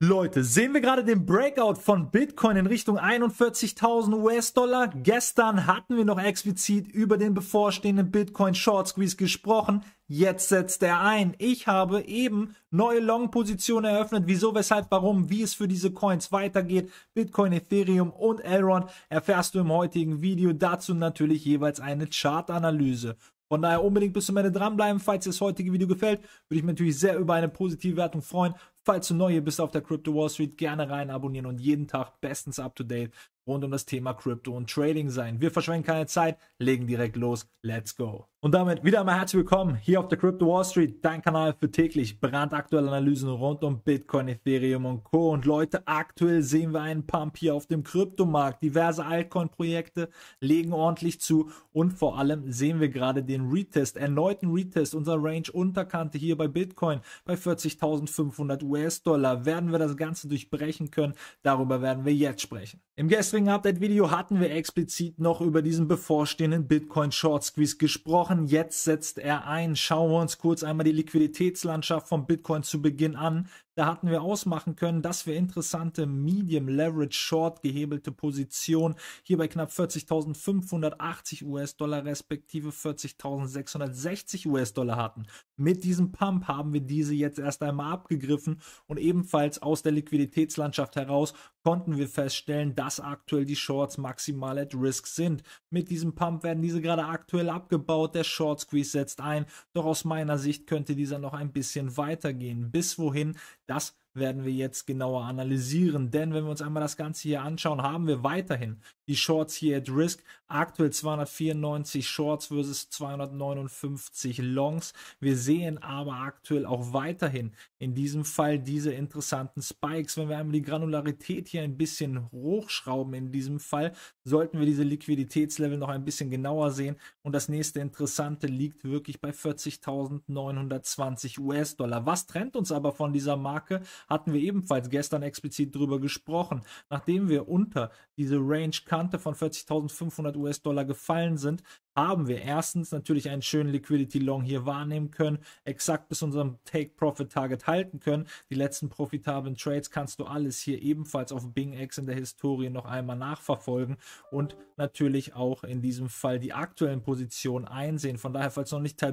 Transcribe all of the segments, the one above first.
Leute, sehen wir gerade den Breakout von Bitcoin in Richtung 41.000 US-Dollar? Gestern hatten wir noch explizit über den bevorstehenden Bitcoin Short Squeeze gesprochen. Jetzt setzt er ein. Ich habe eben neue Long-Positionen eröffnet. Wieso, weshalb, warum, wie es für diese Coins weitergeht. Bitcoin, Ethereum und Elrond erfährst du im heutigen Video. Dazu natürlich jeweils eine Chartanalyse. Von daher unbedingt bis zum Ende dranbleiben. Falls dir das heutige Video gefällt, würde ich mich natürlich sehr über eine positive Wertung freuen. Falls du neu bist auf der Crypto Wall Street, gerne rein abonnieren und jeden Tag bestens up to date rund um das Thema Crypto und Trading sein. Wir verschwenden keine Zeit, legen direkt los. Let's go. Und damit wieder einmal herzlich willkommen hier auf der Crypto Wall Street, dein Kanal für täglich brandaktuelle Analysen rund um Bitcoin, Ethereum und Co. Und Leute, aktuell sehen wir einen Pump hier auf dem Kryptomarkt. Diverse Altcoin-Projekte legen ordentlich zu und vor allem sehen wir gerade den Retest, erneuten Retest, unser Range Unterkante hier bei Bitcoin bei 40.500 US US-Dollar. Werden wir das Ganze durchbrechen können? Darüber werden wir jetzt sprechen. Im gestrigen Update-Video hatten wir explizit noch über diesen bevorstehenden Bitcoin-Short-Squeeze gesprochen. Jetzt setzt er ein. Schauen wir uns kurz einmal die Liquiditätslandschaft von Bitcoin zu Beginn an. Da hatten wir ausmachen können, dass wir interessante Medium Leverage Short gehebelte Positionen hier bei knapp 40.580 US-Dollar respektive 40.660 US-Dollar hatten. Mit diesem Pump haben wir diese jetzt erst einmal abgegriffen und ebenfalls aus der Liquiditätslandschaft heraus konnten wir feststellen, dass aktuell die Shorts maximal at risk sind. Mit diesem Pump werden diese gerade aktuell abgebaut, der Short Squeeze setzt ein, doch aus meiner Sicht könnte dieser noch ein bisschen weitergehen. Bis wohin, das werden wir jetzt genauer analysieren, denn wenn wir uns einmal das Ganze hier anschauen, haben wir weiterhin die Shorts hier at risk. Aktuell 294 Shorts versus 259 Longs. Wir sehen aber aktuell auch weiterhin in diesem Fall diese interessanten Spikes. Wenn wir einmal die Granularität hier ein bisschen hochschrauben in diesem Fall, sollten wir diese Liquiditätslevel noch ein bisschen genauer sehen. Und das nächste Interessante liegt wirklich bei 40.920 US-Dollar. Was trennt uns aber von dieser Marke? Hatten wir ebenfalls gestern explizit drüber gesprochen. Nachdem wir unter diese Range kamen, Kante von 40.500 US-Dollar gefallen sind, haben wir erstens natürlich einen schönen Liquidity Long hier wahrnehmen können, exakt bis unserem Take-Profit-Target halten können. Die letzten profitablen Trades kannst du alles hier ebenfalls auf BingX in der Historie noch einmal nachverfolgen und natürlich auch in diesem Fall die aktuellen Positionen einsehen. Von daher, falls du noch nicht Teil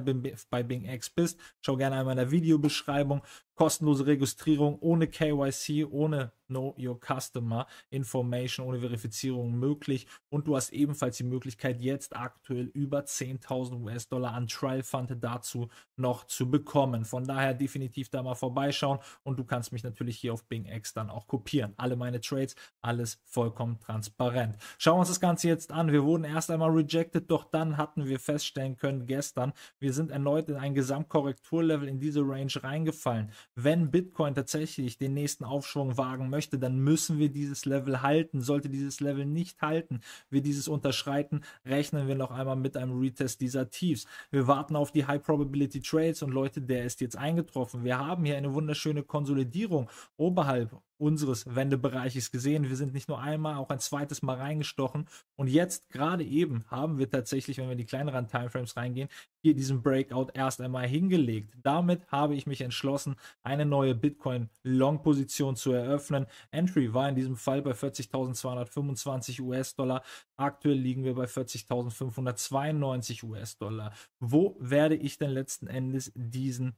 bei BingX bist, schau gerne einmal in der Videobeschreibung. Kostenlose Registrierung ohne KYC, ohne Know Your Customer Information ohne Verifizierung möglich. Und du hast ebenfalls die Möglichkeit, jetzt aktuell über 10.000 US-Dollar an Trial Fund dazu noch zu bekommen. Von daher definitiv da mal vorbeischauen und du kannst mich natürlich hier auf Bing X dann auch kopieren. Alle meine Trades, alles vollkommen transparent. Schauen wir uns das Ganze jetzt an. Wir wurden erst einmal rejected, doch dann hatten wir feststellen können gestern, wir sind erneut in ein Gesamtkorrekturlevel in diese Range reingefallen. Wenn Bitcoin tatsächlich den nächsten Aufschwung wagen möchte, möchte, dann müssen wir dieses Level halten. Sollte dieses Level nicht halten, wir dieses unterschreiten, rechnen wir noch einmal mit einem Retest dieser Tiefs. Wir warten auf die High Probability Trades und Leute, der ist jetzt eingetroffen. Wir haben hier eine wunderschöne Konsolidierung oberhalb unseres Wendebereiches gesehen. Wir sind nicht nur einmal, auch ein zweites Mal reingestochen. Und jetzt, gerade eben, haben wir tatsächlich, wenn wir in die kleineren Timeframes reingehen, hier diesen Breakout erst einmal hingelegt. Damit habe ich mich entschlossen, eine neue Bitcoin-Long-Position zu eröffnen. Entry war in diesem Fall bei 40.225 US-Dollar. Aktuell liegen wir bei 40.592 US-Dollar. Wo werde ich denn letzten Endes diesen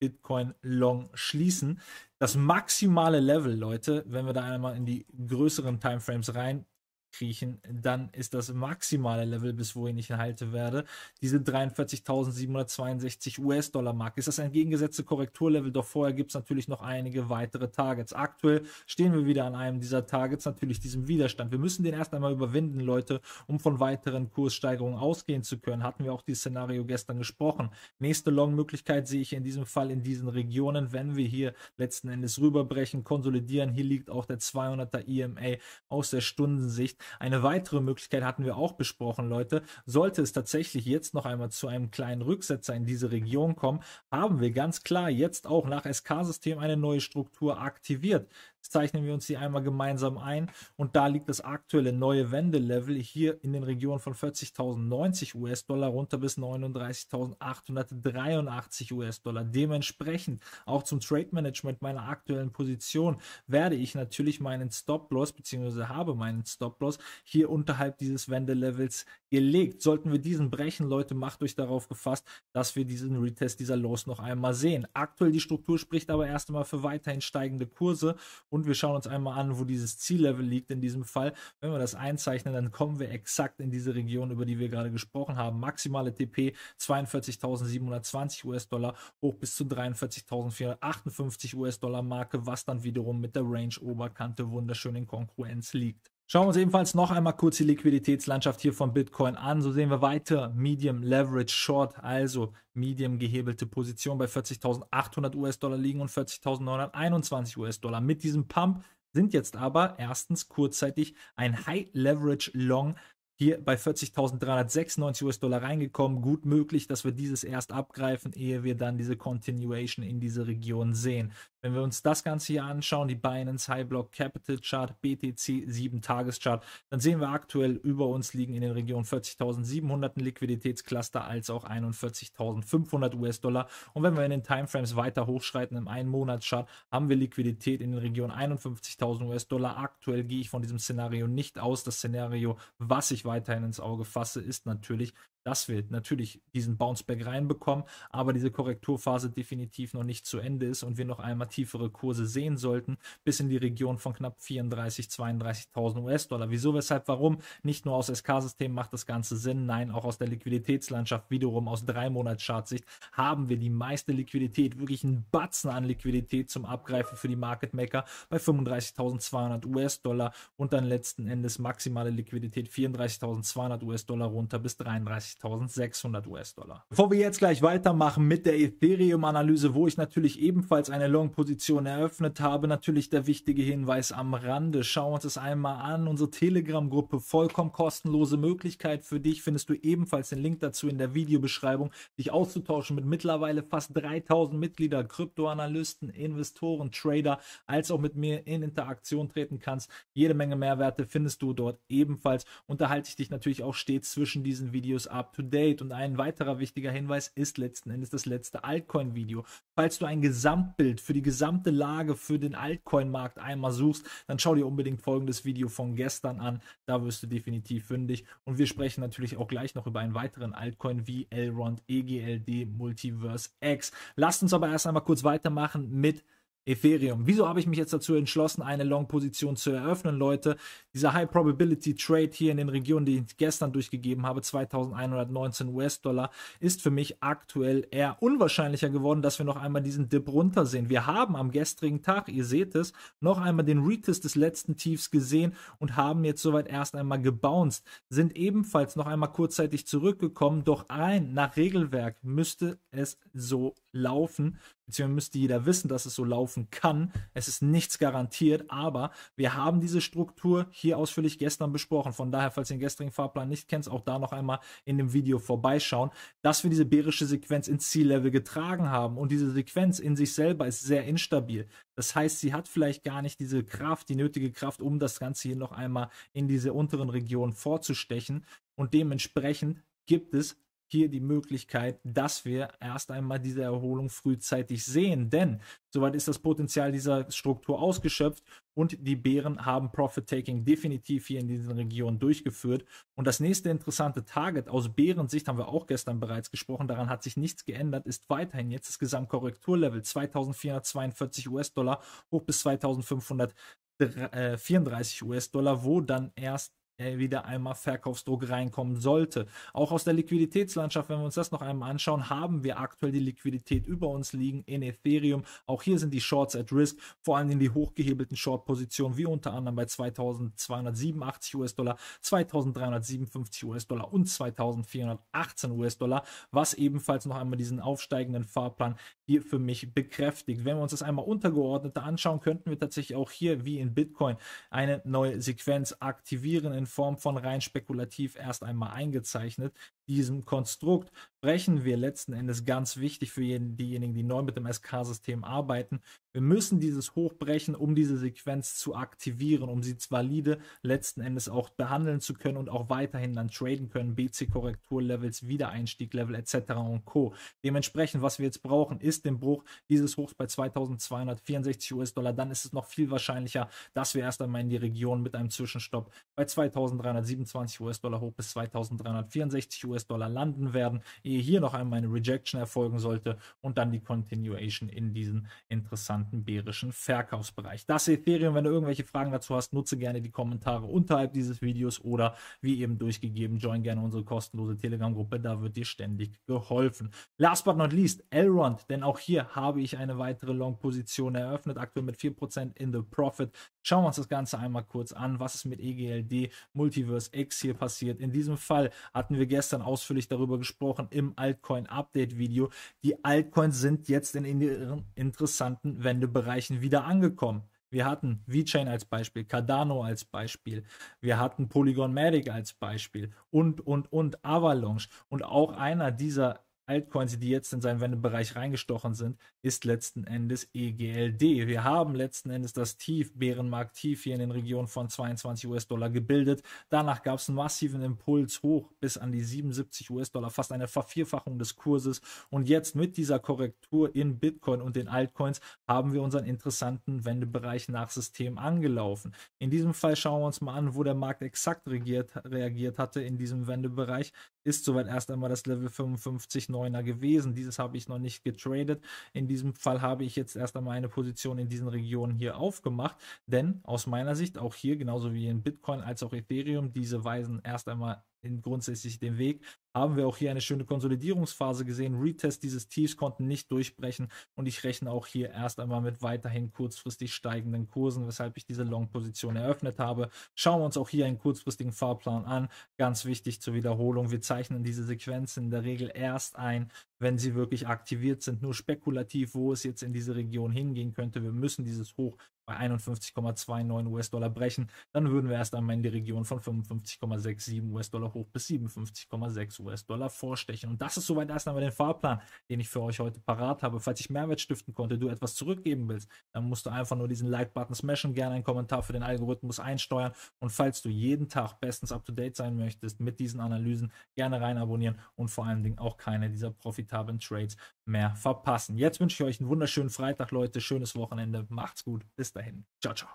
Bitcoin Long schließen. Das maximale Level, Leute, wenn wir da einmal in die größeren Timeframes rein kriechen, dann ist das maximale Level, bis wohin ich halte werde, diese 43.762 US-Dollar-Marke. Ist das ein entgegengesetzte Korrekturlevel? Doch vorher gibt es natürlich noch einige weitere Targets. Aktuell stehen wir wieder an einem dieser Targets, natürlich diesem Widerstand. Wir müssen den erst einmal überwinden, Leute, um von weiteren Kurssteigerungen ausgehen zu können. Hatten wir auch dieses Szenario gestern gesprochen. Nächste Long-Möglichkeit sehe ich in diesem Fall in diesen Regionen, wenn wir hier letzten Endes rüberbrechen, konsolidieren. Hier liegt auch der 200er EMA aus der Stundensicht. Eine weitere Möglichkeit hatten wir auch besprochen, Leute. Sollte es tatsächlich jetzt noch einmal zu einem kleinen Rücksetzer in diese Region kommen, haben wir ganz klar jetzt auch nach SK-System eine neue Struktur aktiviert zeichnen wir uns die einmal gemeinsam ein und da liegt das aktuelle neue Wendelevel hier in den Regionen von 40.090 US-Dollar runter bis 39.883 US-Dollar. Dementsprechend auch zum Trade Management meiner aktuellen Position werde ich natürlich meinen Stop-Loss bzw. habe meinen Stop-Loss hier unterhalb dieses Wendelevels gelegt. Sollten wir diesen brechen, Leute, macht euch darauf gefasst, dass wir diesen Retest dieser Loss noch einmal sehen. Aktuell die Struktur spricht aber erst einmal für weiterhin steigende Kurse und wir schauen uns einmal an, wo dieses Ziellevel liegt in diesem Fall. Wenn wir das einzeichnen, dann kommen wir exakt in diese Region, über die wir gerade gesprochen haben. Maximale TP 42.720 US-Dollar hoch bis zu 43.458 US-Dollar Marke, was dann wiederum mit der Range-Oberkante wunderschön in Konkurrenz liegt. Schauen wir uns ebenfalls noch einmal kurz die Liquiditätslandschaft hier von Bitcoin an. So sehen wir weiter Medium Leverage Short, also Medium gehebelte Position bei 40.800 US-Dollar liegen und 40.921 US-Dollar. Mit diesem Pump sind jetzt aber erstens kurzzeitig ein High Leverage Long hier bei 40.396 US-Dollar reingekommen. Gut möglich, dass wir dieses erst abgreifen, ehe wir dann diese Continuation in diese Region sehen. Wenn wir uns das Ganze hier anschauen, die Binance High Block Capital Chart, BTC 7 Tages Chart, dann sehen wir aktuell über uns liegen in den Regionen 40.700 ein Liquiditätscluster als auch 41.500 US-Dollar. Und wenn wir in den Timeframes weiter hochschreiten im 1 Monats Chart, haben wir Liquidität in den Regionen 51.000 US-Dollar. Aktuell gehe ich von diesem Szenario nicht aus. Das Szenario, was ich weiterhin ins Auge fasse, ist natürlich, dass wir natürlich diesen Bounceback reinbekommen, aber diese Korrekturphase definitiv noch nicht zu Ende ist und wir noch einmal tiefere Kurse sehen sollten, bis in die Region von knapp 34, 32.000 US-Dollar. Wieso, weshalb, warum? Nicht nur aus sk system macht das Ganze Sinn, nein, auch aus der Liquiditätslandschaft wiederum aus drei Monats Chartsicht haben wir die meiste Liquidität, wirklich einen Batzen an Liquidität zum Abgreifen für die Market Maker bei 35.200 US-Dollar und dann letzten Endes maximale Liquidität 34.200 US-Dollar runter bis 33.000. 3600 US-Dollar. Bevor wir jetzt gleich weitermachen mit der Ethereum-Analyse, wo ich natürlich ebenfalls eine Long-Position eröffnet habe, natürlich der wichtige Hinweis am Rande. Schauen wir uns das einmal an. Unsere Telegram-Gruppe, vollkommen kostenlose Möglichkeit für dich, findest du ebenfalls den Link dazu in der Videobeschreibung, dich auszutauschen mit mittlerweile fast 3000 Mitgliedern, Kryptoanalysten, Investoren, Trader, als auch mit mir in Interaktion treten kannst. Jede Menge Mehrwerte findest du dort ebenfalls. Unterhalte ich dich natürlich auch stets zwischen diesen Videos ab up-to-date. Und ein weiterer wichtiger Hinweis ist letzten Endes das letzte Altcoin-Video. Falls du ein Gesamtbild für die gesamte Lage für den Altcoin-Markt einmal suchst, dann schau dir unbedingt folgendes Video von gestern an. Da wirst du definitiv fündig. Und wir sprechen natürlich auch gleich noch über einen weiteren Altcoin wie Elrond, EGLD, Multiverse X. Lasst uns aber erst einmal kurz weitermachen mit Ethereum. Wieso habe ich mich jetzt dazu entschlossen, eine Long-Position zu eröffnen, Leute? Dieser High-Probability-Trade hier in den Regionen, die ich gestern durchgegeben habe, 2119 US-Dollar, ist für mich aktuell eher unwahrscheinlicher geworden, dass wir noch einmal diesen Dip runtersehen. Wir haben am gestrigen Tag, ihr seht es, noch einmal den Retest des letzten Tiefs gesehen und haben jetzt soweit erst einmal gebounced, sind ebenfalls noch einmal kurzzeitig zurückgekommen, doch ein, nach Regelwerk müsste es so laufen, beziehungsweise müsste jeder wissen, dass es so laufen kann. Es ist nichts garantiert, aber wir haben diese Struktur hier ausführlich gestern besprochen. Von daher, falls ihr den gestrigen Fahrplan nicht kennt, auch da noch einmal in dem Video vorbeischauen, dass wir diese bärische Sequenz ins Ziellevel getragen haben und diese Sequenz in sich selber ist sehr instabil. Das heißt, sie hat vielleicht gar nicht diese Kraft, die nötige Kraft, um das Ganze hier noch einmal in diese unteren Regionen vorzustechen. Und dementsprechend gibt es hier die Möglichkeit, dass wir erst einmal diese Erholung frühzeitig sehen. Denn soweit ist das Potenzial dieser Struktur ausgeschöpft und die Bären haben Profit-Taking definitiv hier in diesen Regionen durchgeführt. Und das nächste interessante Target aus Bärensicht haben wir auch gestern bereits gesprochen, daran hat sich nichts geändert, ist weiterhin jetzt das Gesamtkorrekturlevel 2442 US-Dollar hoch bis 2534 äh, US-Dollar, wo dann erst äh, wieder einmal Verkaufsdruck reinkommen sollte. Auch aus der Liquiditätslandschaft, wenn wir uns das noch einmal anschauen, haben wir aktuell die Liquidität über uns liegen in Ethereum. Auch hier sind die Shorts at Risk, vor allem in die hochgehebelten Short-Positionen, wie unter anderem bei 2287 US-Dollar, 2357 US-Dollar und 2418 US-Dollar, was ebenfalls noch einmal diesen aufsteigenden Fahrplan hier für mich bekräftigt. Wenn wir uns das einmal untergeordneter anschauen, könnten wir tatsächlich auch hier wie in Bitcoin eine neue Sequenz aktivieren in Form von rein spekulativ erst einmal eingezeichnet diesem Konstrukt brechen wir letzten Endes ganz wichtig für jeden, diejenigen, die neu mit dem SK-System arbeiten. Wir müssen dieses hochbrechen, um diese Sequenz zu aktivieren, um sie valide letzten Endes auch behandeln zu können und auch weiterhin dann traden können, BC-Korrektur-Levels, Wiedereinstieg-Level etc. und Co. Dementsprechend, was wir jetzt brauchen, ist den Bruch dieses Hochs bei 2264 US-Dollar. Dann ist es noch viel wahrscheinlicher, dass wir erst einmal in die Region mit einem Zwischenstopp bei 2327 US-Dollar hoch bis 2364 US-Dollar US-Dollar landen werden, ehe hier noch einmal eine Rejection erfolgen sollte und dann die Continuation in diesen interessanten bärischen Verkaufsbereich. Das Ethereum, wenn du irgendwelche Fragen dazu hast, nutze gerne die Kommentare unterhalb dieses Videos oder wie eben durchgegeben, join gerne unsere kostenlose Telegram-Gruppe, da wird dir ständig geholfen. Last but not least, Elrond, denn auch hier habe ich eine weitere Long-Position eröffnet, aktuell mit 4% in the Profit. Schauen wir uns das Ganze einmal kurz an. Was ist mit EGLD Multiverse X hier passiert? In diesem Fall hatten wir gestern ausführlich darüber gesprochen im Altcoin-Update-Video. Die Altcoins sind jetzt in ihren interessanten Wendebereichen wieder angekommen. Wir hatten VeChain als Beispiel, Cardano als Beispiel, wir hatten Polygon Matic als Beispiel und, und, und Avalanche. Und auch einer dieser Altcoins, die jetzt in seinen Wendebereich reingestochen sind, ist letzten Endes EGLD. Wir haben letzten Endes das Tief, Bärenmarkt-Tief hier in den Regionen von 22 US-Dollar gebildet. Danach gab es einen massiven Impuls hoch bis an die 77 US-Dollar, fast eine Vervierfachung des Kurses. Und jetzt mit dieser Korrektur in Bitcoin und den Altcoins haben wir unseren interessanten Wendebereich nach System angelaufen. In diesem Fall schauen wir uns mal an, wo der Markt exakt regiert, reagiert hatte in diesem Wendebereich. Ist soweit erst einmal das Level 55, Neuner gewesen. Dieses habe ich noch nicht getradet. In diesem Fall habe ich jetzt erst einmal eine Position in diesen Regionen hier aufgemacht, denn aus meiner Sicht auch hier, genauso wie in Bitcoin als auch Ethereum, diese weisen erst einmal in grundsätzlich den Weg. Haben wir auch hier eine schöne Konsolidierungsphase gesehen. Retest dieses Tiefs konnten nicht durchbrechen und ich rechne auch hier erst einmal mit weiterhin kurzfristig steigenden Kursen, weshalb ich diese Long-Position eröffnet habe. Schauen wir uns auch hier einen kurzfristigen Fahrplan an. Ganz wichtig zur Wiederholung. Wir zeichnen diese Sequenzen in der Regel erst ein, wenn sie wirklich aktiviert sind. Nur spekulativ, wo es jetzt in diese Region hingehen könnte. Wir müssen dieses Hoch bei 51,29 US-Dollar brechen, dann würden wir erst einmal in die Region von 55,67 US-Dollar hoch bis 57,6 US-Dollar vorstechen. Und das ist soweit erst einmal der Fahrplan, den ich für euch heute parat habe. Falls ich Mehrwert stiften konnte, du etwas zurückgeben willst, dann musst du einfach nur diesen Like-Button smashen, gerne einen Kommentar für den Algorithmus einsteuern. Und falls du jeden Tag bestens up-to-date sein möchtest mit diesen Analysen, gerne rein abonnieren und vor allen Dingen auch keine dieser profitablen Trades mehr verpassen. Jetzt wünsche ich euch einen wunderschönen Freitag, Leute. Schönes Wochenende. Macht's gut. Bis dann dahin. Ciao, ciao.